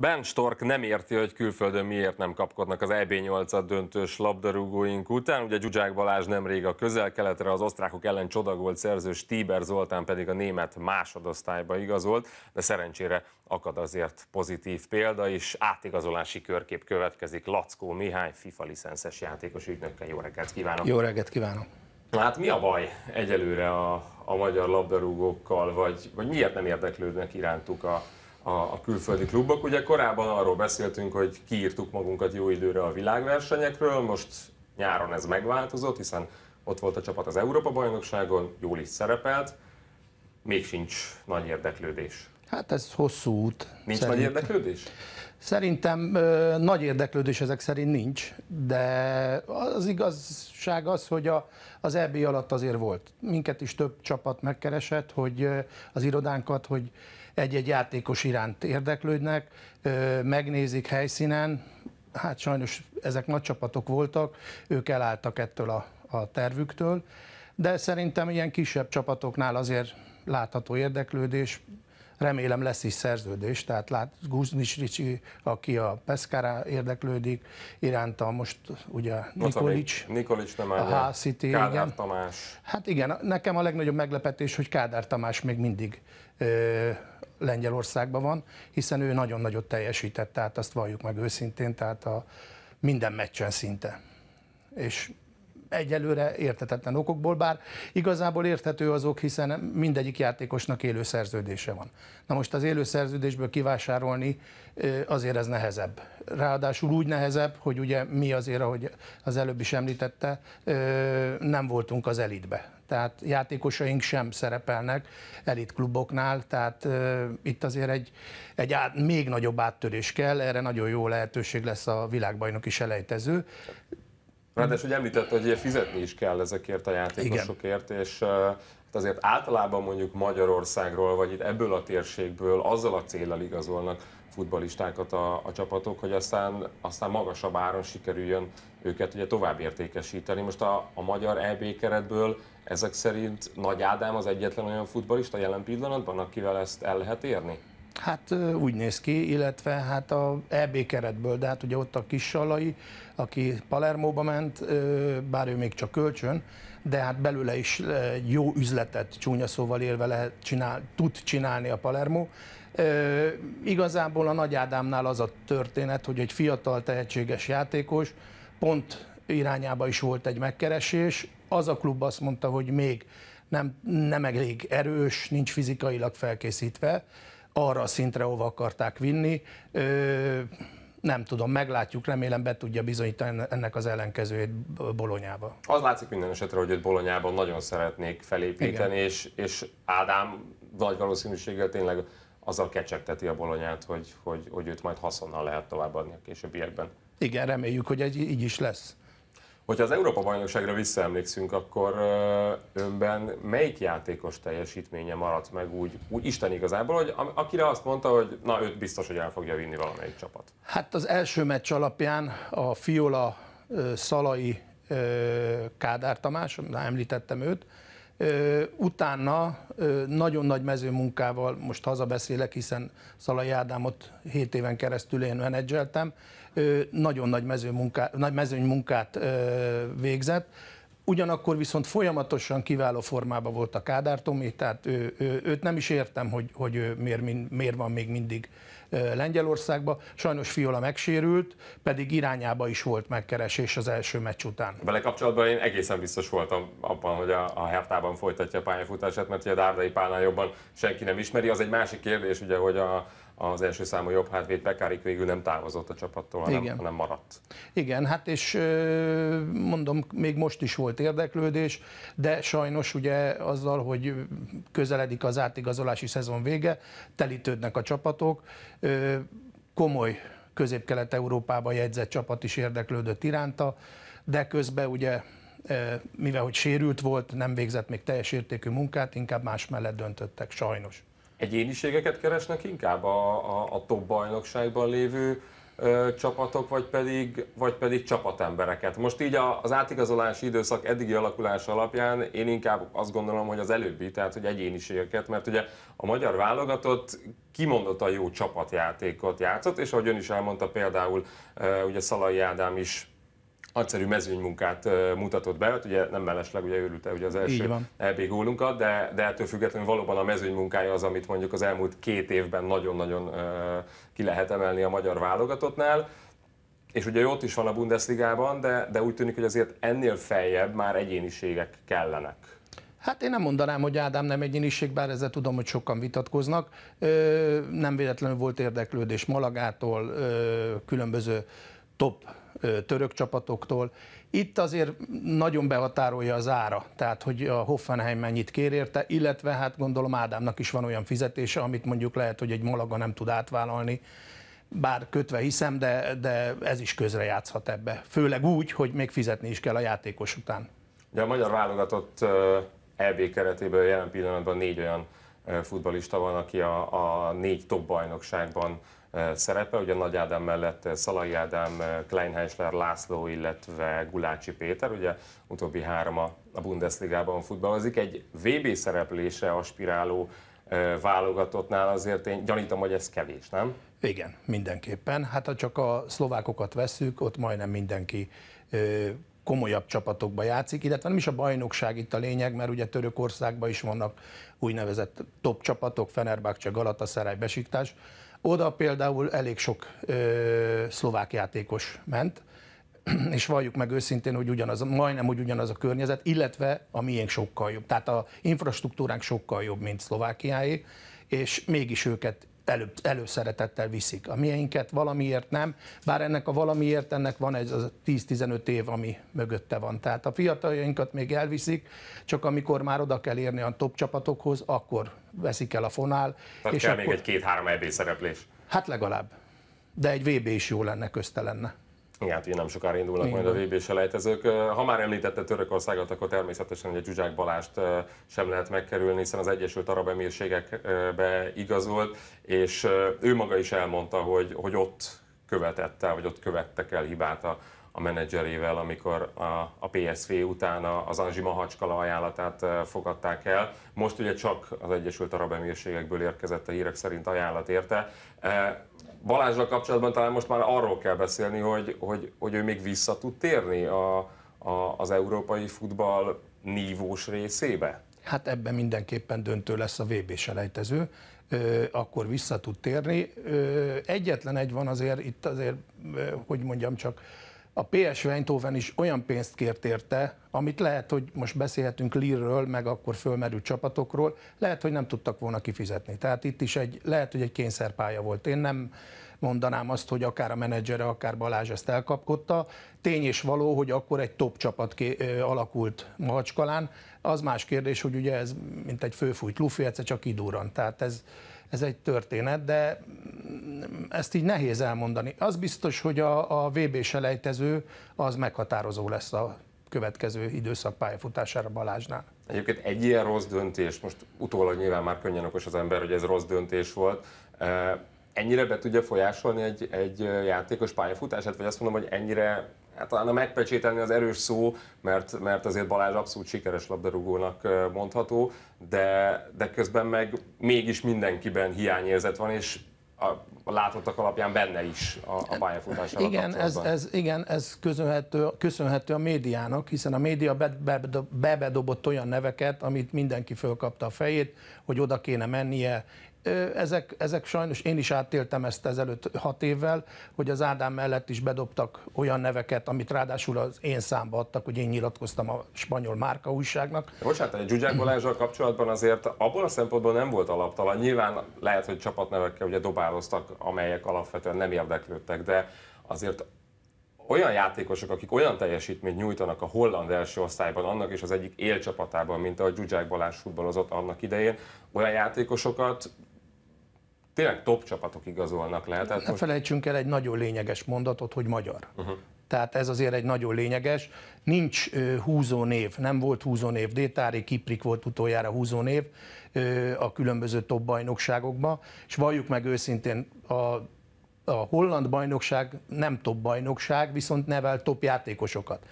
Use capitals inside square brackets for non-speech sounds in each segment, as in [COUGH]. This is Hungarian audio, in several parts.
Ben Stork nem érti, hogy külföldön miért nem kapkodnak az eb 8 döntős labdarúgóink után. Ugye Gyugyák Balázs nemrég a közel-keletre, az osztrákok ellen csodagolt szerző Stíber Zoltán pedig a német másodosztályba igazolt, de szerencsére akad azért pozitív példa, és átigazolási körkép következik Lackó Mihály, FIFA licenszes játékos ügynökkel. Jó reggelt kívánok! Jó reggelt kívánok! Hát mi a baj egyelőre a, a magyar labdarúgókkal, vagy, vagy miért nem érdeklődnek irántuk a a, a külföldi klubok. Ugye korábban arról beszéltünk, hogy kiírtuk magunkat jó időre a világversenyekről, most nyáron ez megváltozott, hiszen ott volt a csapat az Európa-bajnokságon, jól is szerepelt, még sincs nagy érdeklődés. Hát ez hosszú út. Nincs szerintem. nagy érdeklődés? Szerintem ö, nagy érdeklődés ezek szerint nincs, de az igazság az, hogy a, az EB alatt azért volt. Minket is több csapat megkeresett, hogy az irodánkat, hogy egy-egy játékos iránt érdeklődnek, megnézik helyszínen, hát sajnos ezek nagy csapatok voltak, ők elálltak ettől a, a tervüktől, de szerintem ilyen kisebb csapatoknál azért látható érdeklődés, remélem lesz is szerződés, tehát lát, Guznis Ricsi, aki a Peszkára érdeklődik, iránta most ugye Nikolics, Nikolics nem a Hásziti, Kádár igen. Tamás. Hát igen, nekem a legnagyobb meglepetés, hogy Kádár Tamás még mindig ö, Lengyelországban van, hiszen ő nagyon nagyot teljesített, tehát azt valljuk meg őszintén, tehát a minden meccsen szinte. És egyelőre értetetlen okokból, bár igazából érthető azok, hiszen mindegyik játékosnak élő szerződése van. Na most az élő szerződésből kivásárolni azért ez nehezebb. Ráadásul úgy nehezebb, hogy ugye mi azért, ahogy az előbb is említette, nem voltunk az elitbe tehát játékosaink sem szerepelnek elit kluboknál, tehát uh, itt azért egy, egy át, még nagyobb áttörés kell, erre nagyon jó lehetőség lesz a világbajnoki selejtező. Ráadásul, hogy említett, hogy fizetni is kell ezekért a játékosokért, Igen. és Hát azért általában mondjuk Magyarországról, vagy itt ebből a térségből azzal a célral igazolnak futbalistákat a, a csapatok, hogy aztán, aztán magasabb áron sikerüljön őket ugye tovább értékesíteni. Most a, a magyar EB keretből ezek szerint Nagy Ádám az egyetlen olyan futbalista jelen pillanatban, akivel ezt el lehet érni? Hát úgy néz ki, illetve hát a EB keretből, de hát ugye ott a kis Sallai, aki Palermóba ment, bár ő még csak kölcsön, de hát belőle is jó üzletet csúnya szóval érve lehet csinál, tud csinálni a Palermo. Igazából a Nagy Ádámnál az a történet, hogy egy fiatal tehetséges játékos, pont irányába is volt egy megkeresés, az a klub azt mondta, hogy még nem, nem elég erős, nincs fizikailag felkészítve, arra a szintre, hova akarták vinni. Ö, nem tudom, meglátjuk, remélem be tudja bizonyítani ennek az ellenkezőjét Bolonyába. Az látszik minden esetre, hogy őt Bolonyában nagyon szeretnék felépíteni, és, és Ádám nagy valószínűséggel tényleg azzal kecsegteti a Bolonyát, hogy, hogy, hogy őt majd haszonnal lehet továbbadni a későbbiekben. Igen, reméljük, hogy így is lesz. Hogyha az Európa-bajnokságra visszaemlékszünk, akkor önben melyik játékos teljesítménye maradt meg úgy, úgy Isten igazából, hogy akire azt mondta, hogy na őt biztos, hogy el fogja vinni valamelyik csapat? Hát az első meccs alapján a Fiola Szalai Kádár Tamás, már említettem őt, utána nagyon nagy mezőmunkával, most hazabeszélek, hiszen Szalai Ádámot 7 éven keresztül én menedzseltem, ő nagyon nagy, mezőmunká, nagy mezőny munkát ö, végzett, ugyanakkor viszont folyamatosan kiváló formában volt a Kádár Tomé, tehát ő, ő, őt nem is értem, hogy, hogy ő miért, miért van még mindig Lengyelországba. Sajnos Fiola megsérült, pedig irányába is volt megkeresés az első meccs után. Vele kapcsolatban én egészen biztos voltam abban, hogy a, a Hertában folytatja a pályafutását, mert ugye a Dárdai Pálnál jobban senki nem ismeri. Az egy másik kérdés, ugye, hogy a, az első számú jobb hátvéd Pekárik végül nem távozott a csapattól, hanem, Igen. hanem maradt. Igen, hát és mondom, még most is volt érdeklődés, de sajnos ugye azzal, hogy közeledik az átigazolási szezon vége, telítődnek a csapatok, komoly közép-kelet-európában jegyzett csapat is érdeklődött iránta, de közben ugye mivel hogy sérült volt, nem végzett még teljes értékű munkát, inkább más mellett döntöttek, sajnos egyéniségeket keresnek inkább a, a, a top bajnokságban lévő ö, csapatok, vagy pedig, vagy pedig csapatembereket. Most így a, az átigazolási időszak eddigi alakulása alapján én inkább azt gondolom, hogy az előbbi, tehát hogy egyéniségeket, mert ugye a magyar válogatott kimondott a jó csapatjátékot játszott, és ahogy ön is elmondta például, ö, ugye Szalai Ádám is nagyszerű mezőnymunkát mutatott be, hát ugye nem mellesleg ugye őrült el ugye az első EB gólunkat, de, de ettől függetlenül valóban a mezőnymunkája az, amit mondjuk az elmúlt két évben nagyon-nagyon ki lehet emelni a magyar válogatottnál. És ugye ott is van a Bundesligában, de, de úgy tűnik, hogy azért ennél feljebb már egyéniségek kellenek. Hát én nem mondanám, hogy Ádám nem egyéniség, bár ezzel tudom, hogy sokan vitatkoznak. Ö, nem véletlenül volt érdeklődés Malagától, ö, különböző top török csapatoktól. Itt azért nagyon behatárolja az ára, tehát hogy a Hoffenheim mennyit kér érte, illetve hát gondolom Ádámnak is van olyan fizetése, amit mondjuk lehet, hogy egy Malaga nem tud átvállalni, bár kötve hiszem, de, de ez is közrejátszhat ebbe. Főleg úgy, hogy még fizetni is kell a játékos után. De a magyar válogatott EB keretéből jelen pillanatban négy olyan futbalista van, aki a, a négy top bajnokságban szerepe. Ugye Nagy Ádám mellett Szalai Ádám, Kleinheisler, László, illetve Gulácsi Péter, ugye utóbbi három a Bundesligában futballozik. Egy VB szereplése aspiráló válogatottnál azért én gyanítom, hogy ez kevés, nem? Igen, mindenképpen. Hát ha csak a szlovákokat veszük, ott majdnem mindenki komolyabb csapatokba játszik, illetve nem is a bajnokság itt a lényeg, mert ugye Törökországban is vannak úgynevezett top csapatok, Fenerbahce, Galatasaray, Besiktás. Oda például elég sok ö, szlovák játékos ment, [CLEARS THROAT] és valljuk meg őszintén, hogy ugyanaz, majdnem úgy ugyanaz a környezet, illetve a miénk sokkal jobb. Tehát a infrastruktúránk sokkal jobb, mint Szlovákiáé, és mégis őket elő, előszeretettel viszik. A mieinket valamiért nem, bár ennek a valamiért, ennek van egy 10-15 év, ami mögötte van. Tehát a fiataljainkat még elviszik, csak amikor már oda kell érni a top csapatokhoz, akkor veszik el a fonál. Tehát és kell akkor... még egy két-három EB szereplés. Hát legalább. De egy VB is jó lenne, közte lenne. Igen, hát nem sokára indulnak Igen. majd a VB selejtezők. Ha már említette Törökországot, akkor természetesen a Zsuzsák Balást sem lehet megkerülni, hiszen az Egyesült Arab Emírségekbe igazolt, és ő maga is elmondta, hogy, hogy ott követette, vagy ott követtek el hibát a, a menedzserével, amikor a, a PSV után az Anzsi Mahacskala ajánlatát fogadták el. Most ugye csak az Egyesült Arab Emírségekből érkezett a hírek szerint ajánlat érte. Balázsra kapcsolatban talán most már arról kell beszélni, hogy, hogy, hogy ő még vissza tud térni a, a, az európai futball nívós részébe? Hát ebben mindenképpen döntő lesz a VB selejtező, akkor vissza tud térni. Egyetlen egy van azért, itt azért, hogy mondjam csak, a PSV Eindhoven is olyan pénzt kért érte, amit lehet, hogy most beszélhetünk Lirről, meg akkor fölmerült csapatokról, lehet, hogy nem tudtak volna kifizetni. Tehát itt is egy, lehet, hogy egy kényszerpálya volt. Én nem mondanám azt, hogy akár a menedzsere, akár Balázs ezt elkapkodta. Tény és való, hogy akkor egy top csapat ké, ö, alakult Mahacskalán. Az más kérdés, hogy ugye ez mint egy főfújt lufi, egyszer csak kidurran. Tehát ez, ez egy történet, de ezt így nehéz elmondani. Az biztos, hogy a, a VB selejtező az meghatározó lesz a következő időszak pályafutására Balázsnál. Egyébként egy ilyen rossz döntés, most utólag nyilván már könnyen okos az ember, hogy ez rossz döntés volt, eh, ennyire be tudja folyásolni egy, egy játékos pályafutását, vagy azt mondom, hogy ennyire hát talán a megpecsételni az erős szó, mert, mert azért Balázs abszolút sikeres labdarúgónak mondható, de, de közben meg mégis mindenkiben hiányérzet van, és a, a látottak alapján benne is a, a pályafutására igen ez, ez, igen, ez köszönhető, köszönhető a médiának, hiszen a média bebedobott olyan neveket, amit mindenki fölkapta a fejét, hogy oda kéne mennie, ezek, ezek sajnos, én is átéltem ezt ezelőtt hat évvel, hogy az Ádám mellett is bedobtak olyan neveket, amit ráadásul az én számba adtak, hogy én nyilatkoztam a spanyol márka újságnak. Bocsánat, egy Zsuzsák Balázsral kapcsolatban azért abból a szempontból nem volt alaptalan. Nyilván lehet, hogy csapatnevekkel ugye dobároztak, amelyek alapvetően nem érdeklődtek, de azért olyan játékosok, akik olyan teljesítményt nyújtanak a holland első osztályban, annak is az egyik élcsapatában, mint a Zsuzsák Balázs futballozott annak idején, olyan játékosokat tényleg top csapatok igazolnak le. Tehát ne most... felejtsünk el egy nagyon lényeges mondatot, hogy magyar. Uh-huh. Tehát ez azért egy nagyon lényeges. Nincs ö, húzó név, nem volt húzó név. Détári Kiprik volt utoljára húzó név ö, a különböző top bajnokságokban, és valljuk meg őszintén a a holland bajnokság nem top bajnokság, viszont nevel top játékosokat.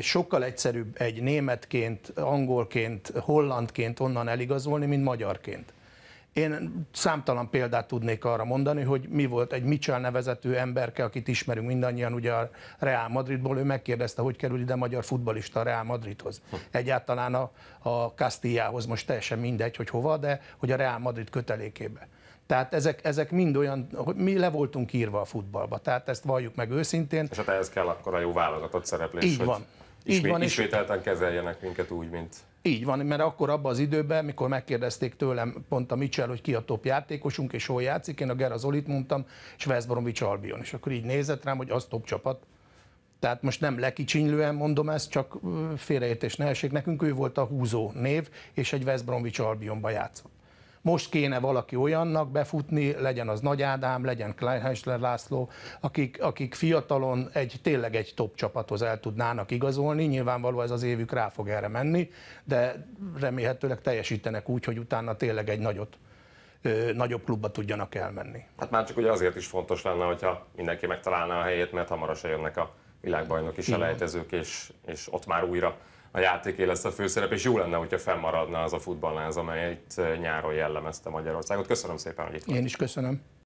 Sokkal egyszerűbb egy németként, angolként, hollandként onnan eligazolni, mint magyarként. Én számtalan példát tudnék arra mondani, hogy mi volt egy Mitchell nevezető emberke, akit ismerünk mindannyian ugye a Real Madridból, ő megkérdezte, hogy kerül ide magyar futbalista a Real Madridhoz. Hm. Egyáltalán a, a Castillához most teljesen mindegy, hogy hova, de hogy a Real Madrid kötelékébe. Tehát ezek, ezek mind olyan, hogy mi le voltunk írva a futballba, tehát ezt valljuk meg őszintén. És hát ehhez kell akkor a jó válogatott szereplés, Így hogy van. Ismét, Így van, ismételten kezeljenek minket úgy, mint így van, mert akkor abban az időben, mikor megkérdezték tőlem pont a Mitchell, hogy ki a top játékosunk és hol játszik, én a Gera Zolit mondtam, és West Bromwich Albion, és akkor így nézett rám, hogy az top csapat. Tehát most nem lekicsinylően mondom ezt, csak félreértés ne Nekünk ő volt a húzó név, és egy West Bromwich Albionba játszott. Most kéne valaki olyannak befutni, legyen az Nagy Ádám, legyen Kleinheisler László, akik, akik fiatalon egy tényleg egy top csapathoz el tudnának igazolni. Nyilvánvaló ez az évük rá fog erre menni, de remélhetőleg teljesítenek úgy, hogy utána tényleg egy nagyot nagyobb klubba tudjanak elmenni. Hát már csak ugye azért is fontos lenne, hogyha mindenki megtalálná a helyét, mert hamarosan jönnek a világbajnoki selejtezők, és, és ott már újra a játéké lesz a főszerep, és jó lenne, hogyha fennmaradna az a futballláz, amelyet eh, nyáron jellemezte Magyarországot. Köszönöm szépen, hogy itt Én is köszönöm.